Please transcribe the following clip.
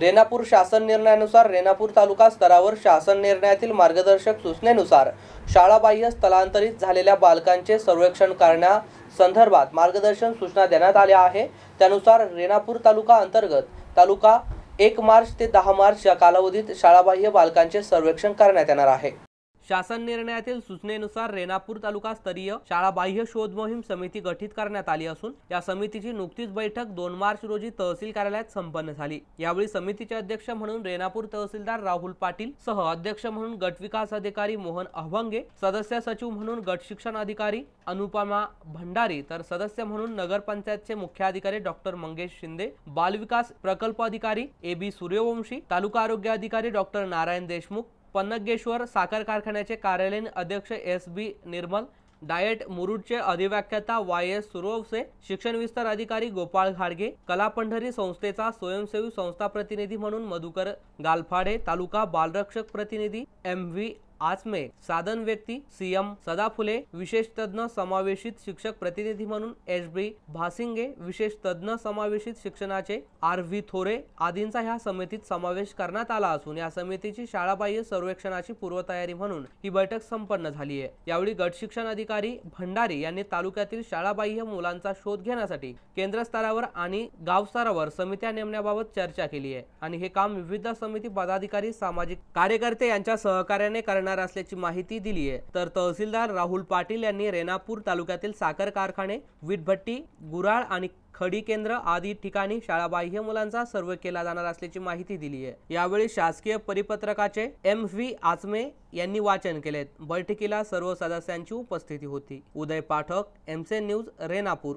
रेणापूर शासन निर्णयानुसार रेणापूर तालुका स्तरावर शासन निर्णयातील मार्गदर्शक सूचनेनुसार शाळाबाह्य स्थलांतरित झालेल्या बालकांचे सर्वेक्षण करण्यासंदर्भात मार्गदर्शन सूचना देण्यात आल्या आहे त्यानुसार रेणापूर तालुका अंतर्गत तालुका एक मार्च ते दहा मार्च या कालावधीत शाळाबाह्य बालकांचे सर्वेक्षण करण्यात येणार आहे शासन निर्णयातील सूचनेनुसार रेणापूर तालुका स्तरीय बाह्य शोध मोहीम समिती गठीत करण्यात आली असून या समितीची नुकतीच बैठक दोन मार्च रोजी तहसील कार्यालयात संपन्न झाली यावेळी समितीचे अध्यक्ष म्हणून रेणापूर तहसीलदार राहुल पाटील सह अध्यक्ष म्हणून गट विकास अधिकारी मोहन अहवंगे सदस्य सचिव म्हणून गट शिक्षण अधिकारी अनुपमा भंडारी तर सदस्य म्हणून नगरपंचायतचे मुख्य अधिकारी डॉक्टर मंगेश शिंदे बालविकास प्रकल्प अधिकारी ए बी सूर्यवंशी तालुका आरोग्य अधिकारी डॉक्टर नारायण देशमुख पन्नगेश्वर साखर कारखान्याचे कार्यालयीन अध्यक्ष एस बी निर्मल डायट मुरुडचे अधिव्याख्याता वाय एस सुरोवसे शिक्षण विस्तार अधिकारी गोपाळ घाडगे कला पंढरी संस्थेचा स्वयंसेवी संस्था प्रतिनिधी म्हणून मधुकर गालफाडे तालुका बालरक्षक प्रतिनिधी एम व्ही आज मे साधन व्यक्ती सीएम सदा फुले विशेष तज्ञ समावेशित शिक्षक प्रतिनिधी म्हणून एच बी भासिंगे विशेष तज्ञ समावेशित शिक्षणाचे आर व्ही थोरे आदींचा ह्या समितीत समावेश करण्यात आला असून या समितीची शाळाबाह्य सर्वेक्षणाची पूर्वतयारी म्हणून ही बैठक संपन्न झाली आहे यावेळी गट शिक्षण अधिकारी भंडारी यांनी तालुक्यातील शाळाबाह्य मुलांचा शोध घेण्यासाठी केंद्र स्तरावर आणि गाव समित्या नेमण्याबाबत चर्चा केली आहे आणि हे काम विविध समिती पदाधिकारी सामाजिक कार्यकर्ते यांच्या सहकार्याने करणार करणार असल्याची माहिती दिली आहे तर तहसीलदार राहुल पाटील यांनी रेनापूर तालुक्यातील साखर कारखाने विटभट्टी गुराळ आणि खडी केंद्र आदी ठिकाणी शाळाबाह्य मुलांचा सर्वे केला जाणार असल्याची माहिती दिली आहे यावेळी शासकीय परिपत्रकाचे एम व्ही आचमे यांनी वाचन केले बैठकीला सर्व सदस्यांची उपस्थिती होती उदय पाठक एमसे न्यूज रेणापूर